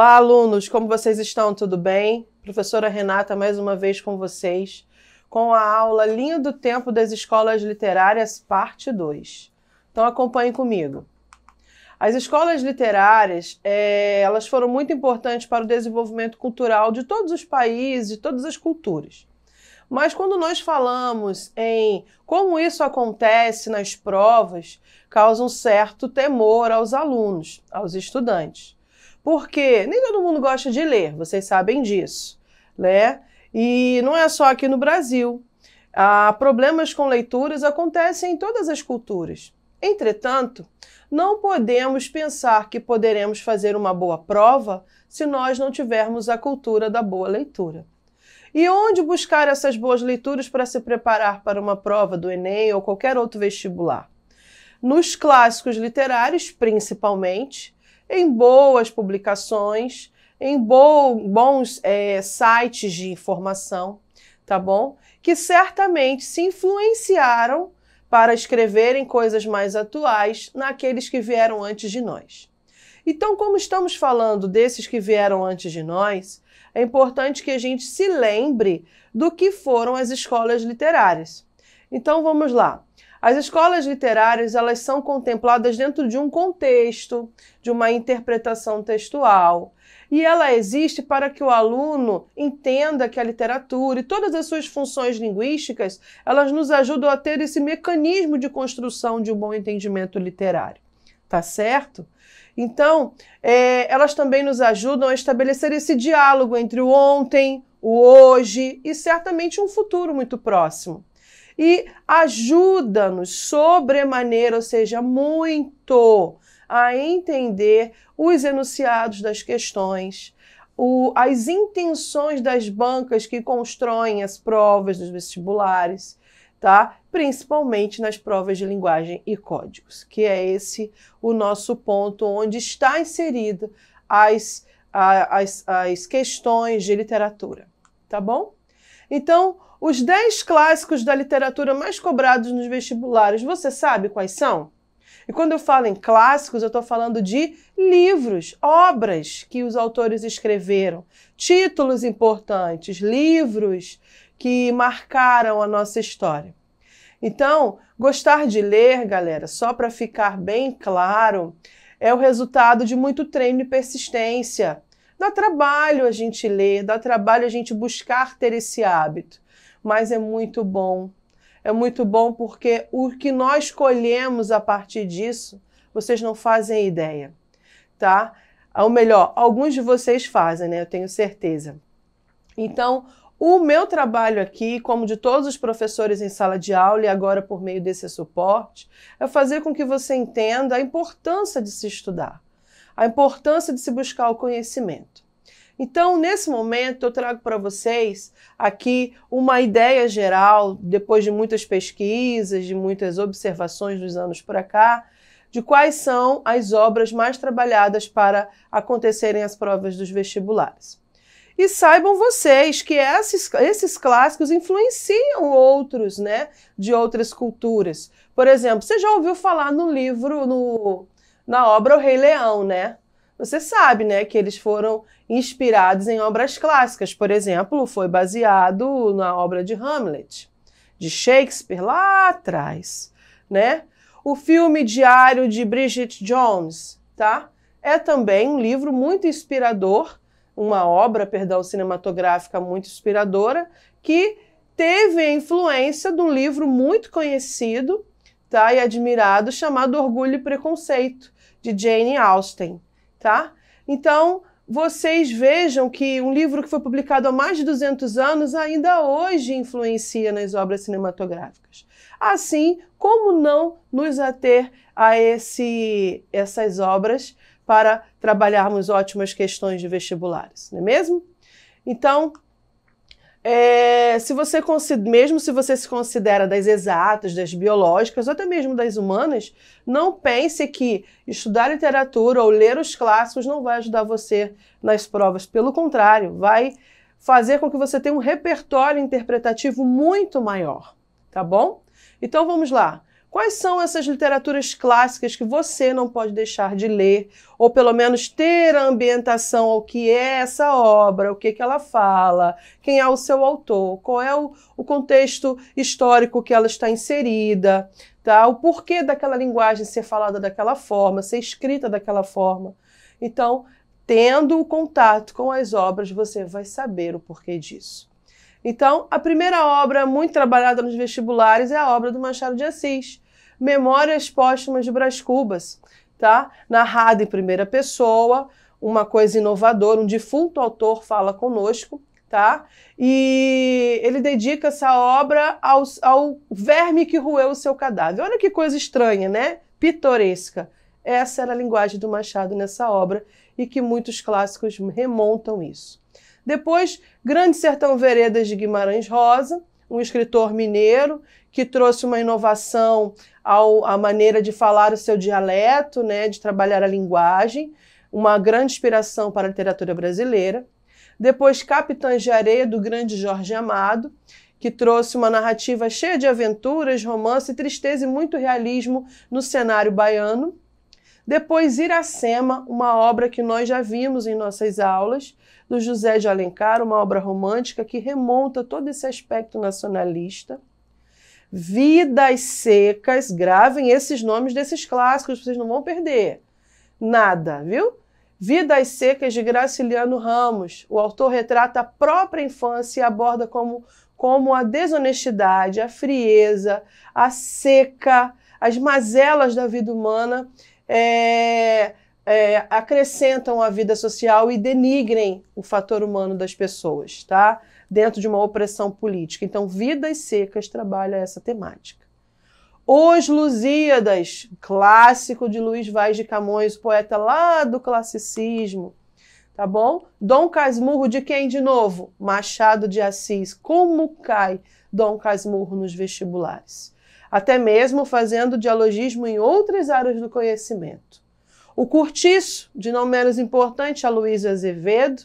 Olá, alunos, como vocês estão? Tudo bem? Professora Renata, mais uma vez com vocês, com a aula Linha do Tempo das Escolas Literárias, parte 2. Então, acompanhem comigo. As escolas literárias, é, elas foram muito importantes para o desenvolvimento cultural de todos os países, de todas as culturas. Mas quando nós falamos em como isso acontece nas provas, causa um certo temor aos alunos, aos estudantes. Porque nem todo mundo gosta de ler, vocês sabem disso, né? E não é só aqui no Brasil. Ah, problemas com leituras acontecem em todas as culturas. Entretanto, não podemos pensar que poderemos fazer uma boa prova se nós não tivermos a cultura da boa leitura. E onde buscar essas boas leituras para se preparar para uma prova do Enem ou qualquer outro vestibular? Nos clássicos literários, principalmente, em boas publicações, em bo bons é, sites de informação, tá bom? Que certamente se influenciaram para escreverem coisas mais atuais naqueles que vieram antes de nós. Então, como estamos falando desses que vieram antes de nós, é importante que a gente se lembre do que foram as escolas literárias. Então, vamos lá. As escolas literárias, elas são contempladas dentro de um contexto, de uma interpretação textual. E ela existe para que o aluno entenda que a literatura e todas as suas funções linguísticas, elas nos ajudam a ter esse mecanismo de construção de um bom entendimento literário. Tá certo? Então, é, elas também nos ajudam a estabelecer esse diálogo entre o ontem, o hoje e certamente um futuro muito próximo e ajuda-nos sobremaneira, ou seja, muito, a entender os enunciados das questões, o, as intenções das bancas que constroem as provas dos vestibulares, tá? Principalmente nas provas de linguagem e códigos, que é esse o nosso ponto onde está inserida as, as, as questões de literatura, tá bom? Então, os 10 clássicos da literatura mais cobrados nos vestibulares, você sabe quais são? E quando eu falo em clássicos, eu estou falando de livros, obras que os autores escreveram, títulos importantes, livros que marcaram a nossa história. Então, gostar de ler, galera, só para ficar bem claro, é o resultado de muito treino e persistência. Dá trabalho a gente ler, dá trabalho a gente buscar ter esse hábito, mas é muito bom. É muito bom porque o que nós colhemos a partir disso, vocês não fazem ideia, tá? Ou melhor, alguns de vocês fazem, né? Eu tenho certeza. Então, o meu trabalho aqui, como de todos os professores em sala de aula e agora por meio desse suporte, é fazer com que você entenda a importância de se estudar a importância de se buscar o conhecimento. Então, nesse momento, eu trago para vocês aqui uma ideia geral, depois de muitas pesquisas, de muitas observações dos anos para cá, de quais são as obras mais trabalhadas para acontecerem as provas dos vestibulares. E saibam vocês que esses, esses clássicos influenciam outros, né, de outras culturas. Por exemplo, você já ouviu falar no livro, no na obra O Rei Leão, né? Você sabe, né, que eles foram inspirados em obras clássicas. Por exemplo, foi baseado na obra de Hamlet, de Shakespeare lá atrás, né? O filme Diário de Bridget Jones, tá? É também um livro muito inspirador, uma obra, perdão, cinematográfica muito inspiradora, que teve a influência de um livro muito conhecido, tá, e admirado chamado Orgulho e Preconceito de Jane Austen, tá? Então, vocês vejam que um livro que foi publicado há mais de 200 anos ainda hoje influencia nas obras cinematográficas. Assim, como não nos ater a esse, essas obras para trabalharmos ótimas questões de vestibulares, não é mesmo? Então, é, se você mesmo se você se considera das exatas, das biológicas ou até mesmo das humanas, não pense que estudar literatura ou ler os clássicos não vai ajudar você nas provas. Pelo contrário, vai fazer com que você tenha um repertório interpretativo muito maior, tá bom? Então vamos lá. Quais são essas literaturas clássicas que você não pode deixar de ler, ou pelo menos ter a ambientação ao que é essa obra, o que, é que ela fala, quem é o seu autor, qual é o, o contexto histórico que ela está inserida, tá? o porquê daquela linguagem ser falada daquela forma, ser escrita daquela forma. Então, tendo o contato com as obras, você vai saber o porquê disso. Então, a primeira obra muito trabalhada nos vestibulares é a obra do Machado de Assis, Memórias Póstumas de Brás Cubas, tá? narrada em primeira pessoa, uma coisa inovadora, um defunto autor fala conosco, tá? E ele dedica essa obra ao, ao verme que roeu o seu cadáver. Olha que coisa estranha, né? Pitoresca. Essa era a linguagem do Machado nessa obra e que muitos clássicos remontam isso. Depois, Grande Sertão Veredas de Guimarães Rosa, um escritor mineiro que trouxe uma inovação ao, à maneira de falar o seu dialeto, né, de trabalhar a linguagem, uma grande inspiração para a literatura brasileira. Depois, Capitães de Areia, do grande Jorge Amado, que trouxe uma narrativa cheia de aventuras, romance, tristeza e muito realismo no cenário baiano. Depois, Iracema, uma obra que nós já vimos em nossas aulas, do José de Alencar, uma obra romântica que remonta todo esse aspecto nacionalista. Vidas Secas, gravem esses nomes desses clássicos, vocês não vão perder nada, viu? Vidas Secas de Graciliano Ramos. O autor retrata a própria infância e aborda como, como a desonestidade, a frieza, a seca, as mazelas da vida humana é, é, acrescentam a vida social e denigrem o fator humano das pessoas, tá? Dentro de uma opressão política. Então, Vidas Secas trabalha essa temática. Os Lusíadas, clássico de Luiz Vaz de Camões, poeta lá do classicismo, tá bom? Dom Casmurro de quem de novo? Machado de Assis. Como cai Dom Casmurro nos vestibulares? até mesmo fazendo dialogismo em outras áreas do conhecimento. O curtiço, de não menos importante, a Luísa Azevedo,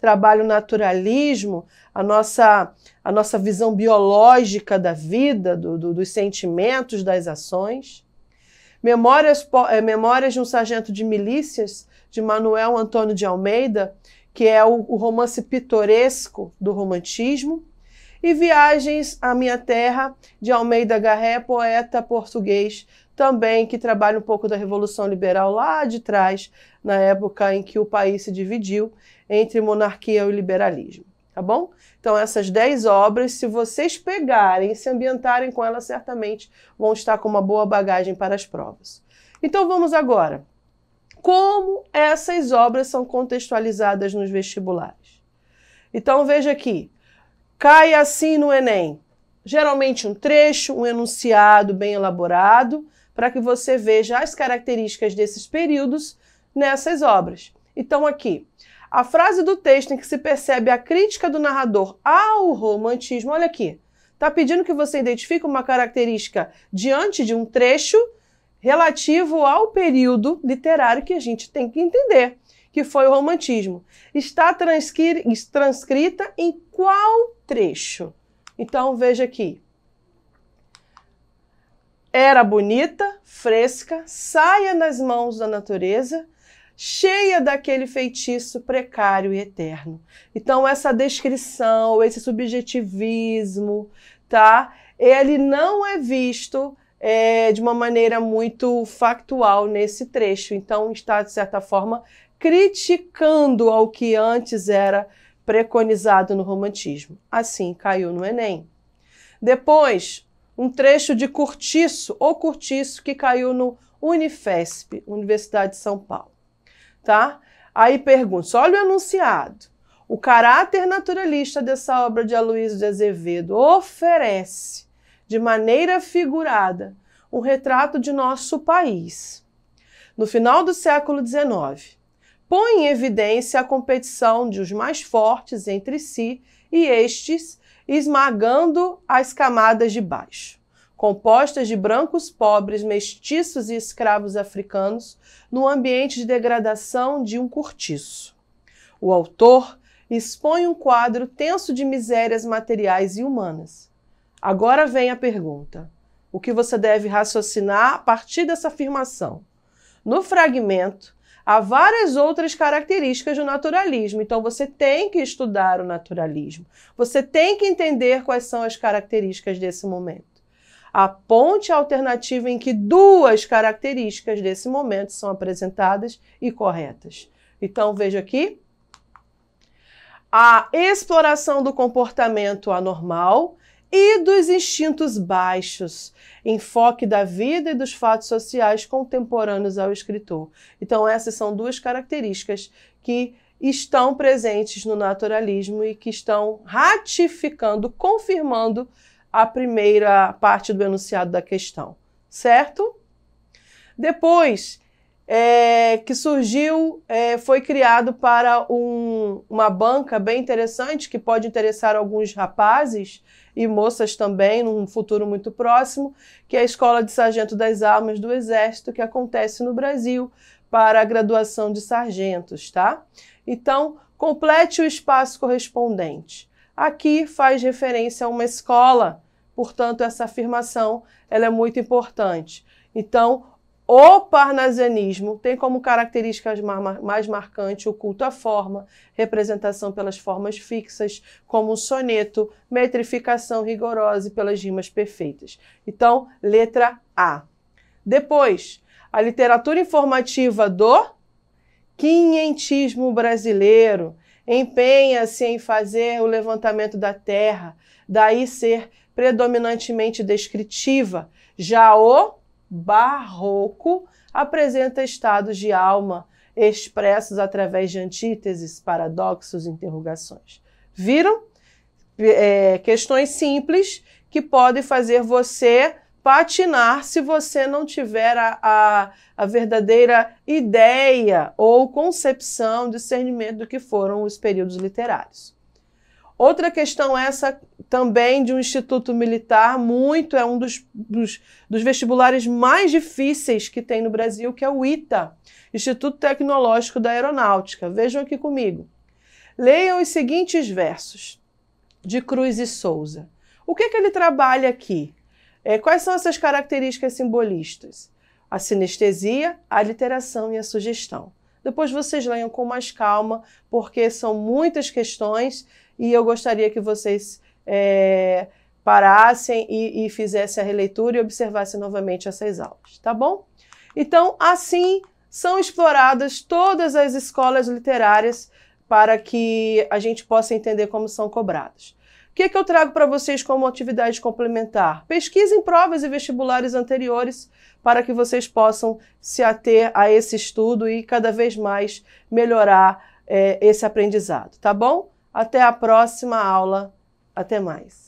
trabalha o naturalismo, a nossa, a nossa visão biológica da vida, do, do, dos sentimentos, das ações. Memórias, eh, Memórias de um Sargento de Milícias, de Manuel Antônio de Almeida, que é o, o romance pitoresco do romantismo e Viagens à Minha Terra, de Almeida Garré, poeta português, também que trabalha um pouco da Revolução Liberal lá de trás, na época em que o país se dividiu entre monarquia e liberalismo. Tá bom? Então, essas 10 obras, se vocês pegarem e se ambientarem com elas, certamente vão estar com uma boa bagagem para as provas. Então, vamos agora. Como essas obras são contextualizadas nos vestibulares? Então, veja aqui. Cai assim no Enem. Geralmente um trecho, um enunciado bem elaborado, para que você veja as características desses períodos nessas obras. Então, aqui, a frase do texto em que se percebe a crítica do narrador ao romantismo, olha aqui, está pedindo que você identifique uma característica diante de um trecho relativo ao período literário que a gente tem que entender que foi o romantismo. Está transcrita em qual trecho? Então veja aqui. Era bonita, fresca, saia nas mãos da natureza, cheia daquele feitiço precário e eterno. Então essa descrição, esse subjetivismo, tá? Ele não é visto é, de uma maneira muito factual nesse trecho. Então está de certa forma criticando ao que antes era preconizado no romantismo. Assim caiu no Enem. Depois, um trecho de Curtiço ou Curtiço que caiu no Unifesp, Universidade de São Paulo. Tá? Aí pergunta, olha o enunciado. O caráter naturalista dessa obra de Aloysio de Azevedo oferece, de maneira figurada, um retrato de nosso país. No final do século XIX, põe em evidência a competição de os mais fortes entre si e estes esmagando as camadas de baixo, compostas de brancos pobres, mestiços e escravos africanos, no ambiente de degradação de um cortiço. O autor expõe um quadro tenso de misérias materiais e humanas. Agora vem a pergunta: o que você deve raciocinar a partir dessa afirmação? No fragmento, há várias outras características do naturalismo. Então você tem que estudar o naturalismo. Você tem que entender quais são as características desse momento. A ponte alternativa em que duas características desse momento são apresentadas e corretas. Então veja aqui. A exploração do comportamento anormal e dos instintos baixos, enfoque da vida e dos fatos sociais contemporâneos ao escritor. Então, essas são duas características que estão presentes no naturalismo e que estão ratificando, confirmando a primeira parte do enunciado da questão, certo? Depois, é, que surgiu, é, foi criado para um, uma banca bem interessante que pode interessar alguns rapazes e moças também num futuro muito próximo, que é a Escola de Sargento das Armas do Exército, que acontece no Brasil para a graduação de sargentos, tá? Então, complete o espaço correspondente. Aqui faz referência a uma escola, portanto, essa afirmação ela é muito importante. Então, o parnasianismo tem como características mais marcantes o culto à forma, representação pelas formas fixas, como o soneto, metrificação rigorosa e pelas rimas perfeitas. Então, letra A. Depois, a literatura informativa do quinhentismo brasileiro empenha-se em fazer o levantamento da terra, daí ser predominantemente descritiva. Já o barroco apresenta estados de alma expressos através de antíteses, paradoxos, interrogações. Viram? É, questões simples que podem fazer você patinar se você não tiver a, a, a, verdadeira ideia ou concepção, discernimento do que foram os períodos literários. Outra questão essa também de um instituto militar, muito, é um dos, dos, dos, vestibulares mais difíceis que tem no Brasil, que é o ITA, Instituto Tecnológico da Aeronáutica. Vejam aqui comigo. Leiam os seguintes versos de Cruz e Souza. O que, é que ele trabalha aqui? É, quais são essas características simbolistas? A sinestesia, a literação e a sugestão. Depois vocês leiam com mais calma, porque são muitas questões e eu gostaria que vocês é, parassem e, e fizessem a releitura e observassem novamente essas aulas, tá bom? Então, assim são exploradas todas as escolas literárias para que a gente possa entender como são cobradas. O que, é que eu trago para vocês como atividade complementar? Pesquisem provas e vestibulares anteriores para que vocês possam se ater a esse estudo e cada vez mais melhorar é, esse aprendizado, tá bom? Até a próxima aula. Até mais.